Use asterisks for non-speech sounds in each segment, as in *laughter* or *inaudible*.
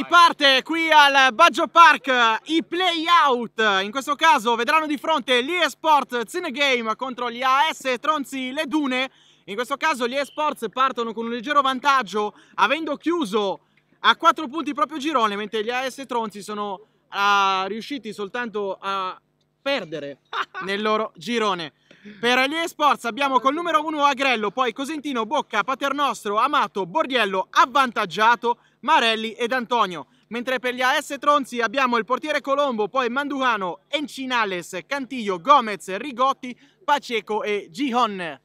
Si parte qui al Baggio Park i playout, in questo caso vedranno di fronte gli Esports Zinegame contro gli AS Tronzi Le Dune, in questo caso gli Esports partono con un leggero vantaggio avendo chiuso a 4 punti il proprio girone, mentre gli AS Tronzi sono uh, riusciti soltanto a perdere *laughs* nel loro girone. Per gli esports abbiamo col numero 1 Agrello, poi Cosentino, Bocca, Paternostro, Amato, Bordiello, Avvantaggiato, Marelli ed Antonio. Mentre per gli AS Tronzi abbiamo il portiere Colombo, poi Manduano, Encinales, Cantillo, Gomez, Rigotti, Paceco e Gihon.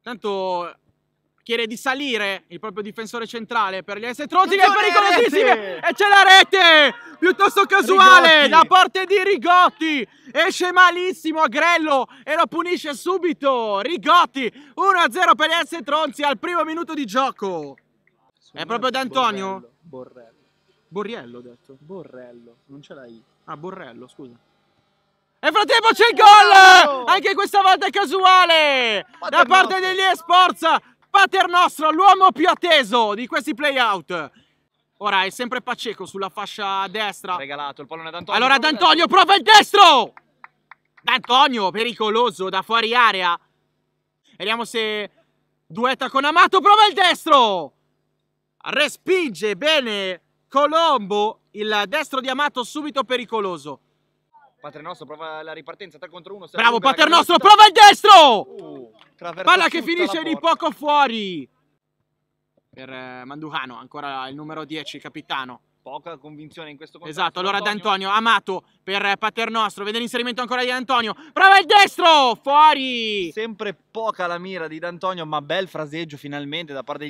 Tanto chiede di salire il proprio difensore centrale per gli S Trozzile, pericolosissime, e c'è la rete, piuttosto casuale, Rigotti. da parte di Rigotti, esce malissimo a Grello e lo punisce subito, Rigotti, 1-0 per gli S Tronzi al primo minuto di gioco. È proprio D'Antonio? Borrello. Borriello ho detto. Borrello, non ce l'hai. Ah, Borrello, scusa. E nel frattempo c'è il gol! Anche questa volta è casuale! da parte degli Esports! Pater nostro, l'uomo più atteso di questi playout. Ora è sempre Paceco sulla fascia destra. Regalato il pallone ad Antonio. Allora D'Antonio prova il destro! D'Antonio, pericoloso, da fuori area. Vediamo se duetta con Amato, prova il destro! Respinge bene Colombo, il destro di Amato subito pericoloso. Paternostro prova la ripartenza 3 contro 1. Bravo Paternostro, prova il destro! Uh, Palla che finisce di poco fuori. Per eh, Manduhano, ancora il numero 10, capitano. Poca convinzione in questo contesto. Esatto, allora D'Antonio, amato per eh, Paternostro. Vede l'inserimento ancora di D'Antonio. Prova il destro! Fuori! Sempre poca la mira di D'Antonio, ma bel fraseggio finalmente da parte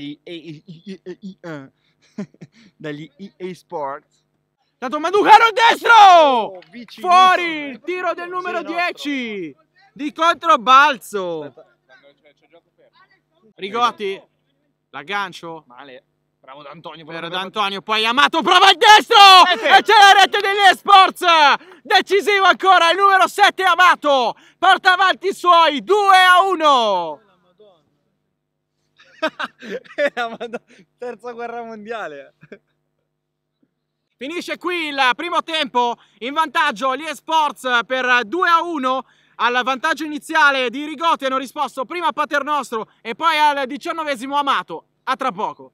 degli EA Sports. Dato Manducaro destro! Oh, Fuori! Il tiro del numero 10! Di controbalzo! Rigotti! L'aggancio? Male. Bravo D'Antonio. Per D'Antonio. Poi Amato prova il destro! Eh, e c'è la rete degli Esports! Decisivo ancora il numero 7 Amato! Porta avanti i suoi 2 a 1! *laughs* Terza guerra mondiale! Finisce qui il primo tempo in vantaggio gli Esports per 2 a 1 al vantaggio iniziale di Rigotti hanno risposto prima a Paternostro e poi al diciannovesimo Amato. A tra poco.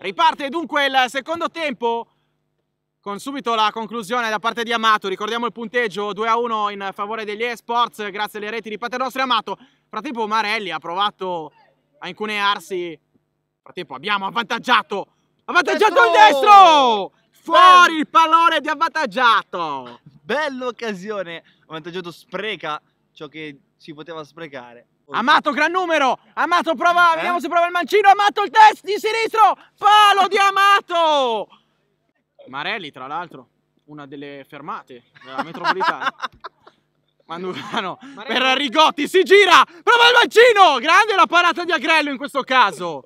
Riparte dunque il secondo tempo con subito la conclusione da parte di Amato, ricordiamo il punteggio 2 a 1 in favore degli eSports grazie alle reti di Paternostri Amato, frattempo Marelli ha provato a incunearsi, frattempo abbiamo avvantaggiato, avvantaggiato il destro, fuori Bello. il pallone di avvantaggiato. Bella occasione, avvantaggiato spreca ciò che si poteva sprecare. Oh. Amato gran numero, Amato prova, eh? vediamo se prova il mancino, Amato il test di sinistro, palo di Amato! Marelli, tra l'altro, una delle fermate della metropolitana. Manuvano *laughs* per Rigotti, si gira, prova il mancino, grande la parata di Agrello in questo caso.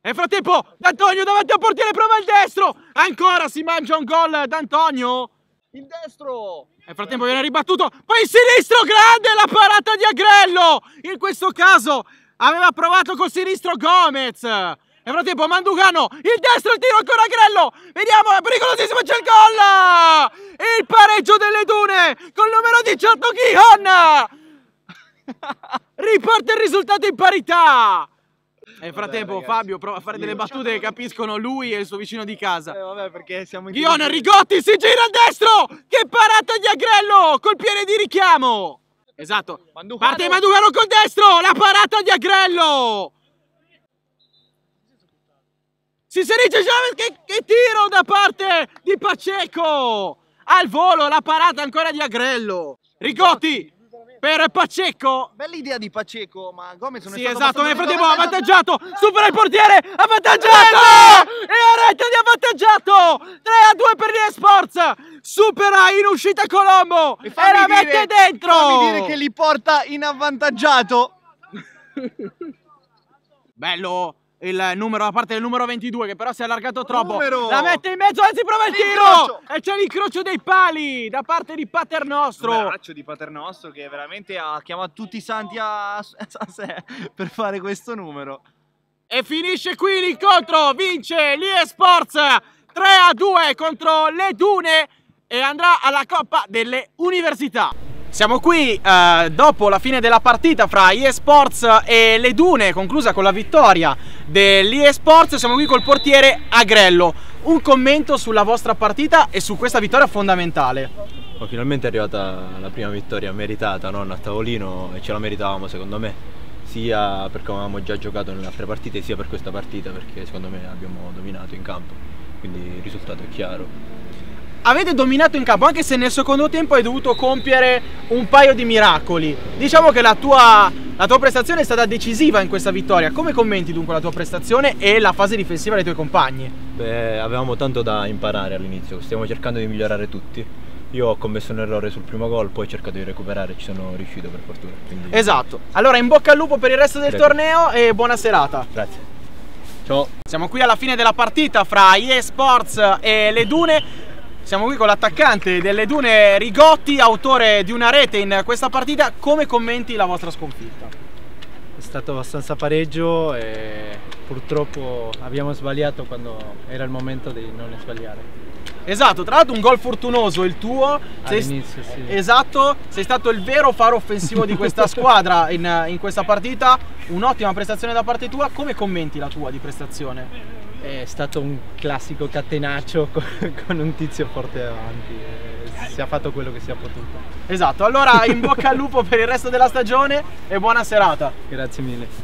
Nel frattempo D'Antonio davanti al portiere prova il destro, ancora si mangia un gol D'Antonio. Il destro! Nel frattempo viene ribattuto, poi il sinistro, grande la parata di Agrello! In questo caso aveva provato col sinistro Gomez, nel frattempo Manducano, il destro, il tiro ancora a Grello. Vediamo, è pericolosissimo, c'è il gol! Il pareggio delle Dune col numero 18 Ghihan! *laughs* Riparte il risultato in parità! Nel frattempo vabbè, Fabio prova a fare delle battute che capiscono lui e il suo vicino di casa. Eh, vabbè, perché siamo in Ghion Rigotti si gira al destro! Che parata di Agrello! Col piede di richiamo! Esatto. Mandugano. Parte Manducano col destro! La parata di Agrello! Si inserisce James che, che tiro da parte di Paceco! Al volo la parata ancora di Agrello. Rigotti per Paceco. Bella idea di Paceco, ma Gomez non sì, è stato esatto, nel frattempo ha avvantaggiato, supera il portiere, ha avvantaggiato! E a rete di avvantaggiato! 3 a 2 per Sports. Supera in uscita Colombo e, e la dire, mette dentro! Fammi dire che li porta in avvantaggiato. Bello il numero, la parte del numero 22 che però si è allargato troppo. Numero. La mette in mezzo anzi prova il tiro! E c'è l'incrocio dei pali da parte di Paternostro. Un braccio di Paternostro che veramente ha chiamato tutti i santi a, a sé per fare questo numero. E finisce qui l'incontro, vince l'Esports 3 a 2 contro le Dune e andrà alla Coppa delle Università. Siamo qui eh, dopo la fine della partita fra eSports e le Dune, conclusa con la vittoria dell'eSports. Siamo qui col portiere Agrello. Un commento sulla vostra partita e su questa vittoria fondamentale. Oh, finalmente è arrivata la prima vittoria meritata, non a tavolino, e ce la meritavamo secondo me, sia perché avevamo già giocato nelle altre partite, sia per questa partita, perché secondo me abbiamo dominato in campo. Quindi il risultato è chiaro avete dominato in campo anche se nel secondo tempo hai dovuto compiere un paio di miracoli. Diciamo che la tua, la tua, prestazione è stata decisiva in questa vittoria. Come commenti dunque la tua prestazione e la fase difensiva dei tuoi compagni? Beh, avevamo tanto da imparare all'inizio, stiamo cercando di migliorare tutti. Io ho commesso un errore sul primo gol, poi ho cercato di recuperare, ci sono riuscito per fortuna. Quindi... Esatto. Allora in bocca al lupo per il resto del Prego. torneo e buona serata. Grazie. Ciao. Siamo qui alla fine della partita fra IE Sports e le Dune. Siamo qui con l'attaccante delle Dune Rigotti, autore di una rete in questa partita. Come commenti la vostra sconfitta? È stato abbastanza pareggio e purtroppo abbiamo sbagliato quando era il momento di non sbagliare. Esatto, tra l'altro un gol fortunoso il tuo. All'inizio, sì. Esatto, sei stato il vero faro offensivo di questa *laughs* squadra in, in questa partita. Un'ottima prestazione da parte tua. Come commenti la tua di prestazione? è stato un classico catenaccio *laughs* con, un tizio forte davanti. Eh, si è fatto quello che si è potuto. Esatto, allora in bocca al lupo per il resto della stagione e buona serata. Grazie mille.